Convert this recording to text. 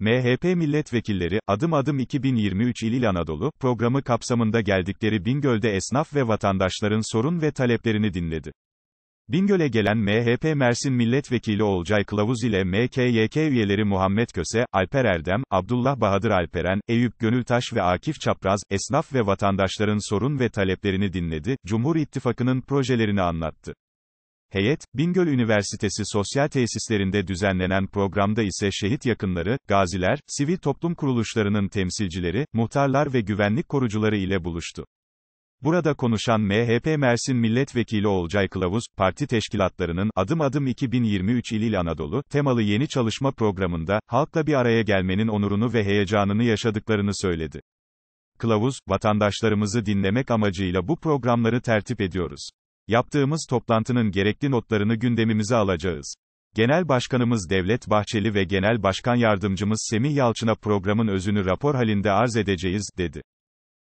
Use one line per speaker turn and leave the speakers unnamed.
MHP milletvekilleri, adım adım 2023 İl Anadolu, programı kapsamında geldikleri Bingöl'de esnaf ve vatandaşların sorun ve taleplerini dinledi. Bingöl'e gelen MHP Mersin Milletvekili Olcay Kılavuz ile MKYK üyeleri Muhammed Köse, Alper Erdem, Abdullah Bahadır Alperen, Eyüp Gönültaş ve Akif Çapraz, esnaf ve vatandaşların sorun ve taleplerini dinledi, Cumhur İttifakı'nın projelerini anlattı. Heyet, Bingöl Üniversitesi sosyal tesislerinde düzenlenen programda ise şehit yakınları, gaziler, sivil toplum kuruluşlarının temsilcileri, muhtarlar ve güvenlik korucuları ile buluştu. Burada konuşan MHP Mersin Milletvekili Olcay Kılavuz, parti teşkilatlarının Adım Adım 2023 İlil Anadolu temalı yeni çalışma programında halkla bir araya gelmenin onurunu ve heyecanını yaşadıklarını söyledi. Kılavuz, vatandaşlarımızı dinlemek amacıyla bu programları tertip ediyoruz. Yaptığımız toplantının gerekli notlarını gündemimize alacağız. Genel Başkanımız Devlet Bahçeli ve Genel Başkan Yardımcımız Semih Yalçın'a programın özünü rapor halinde arz edeceğiz, dedi.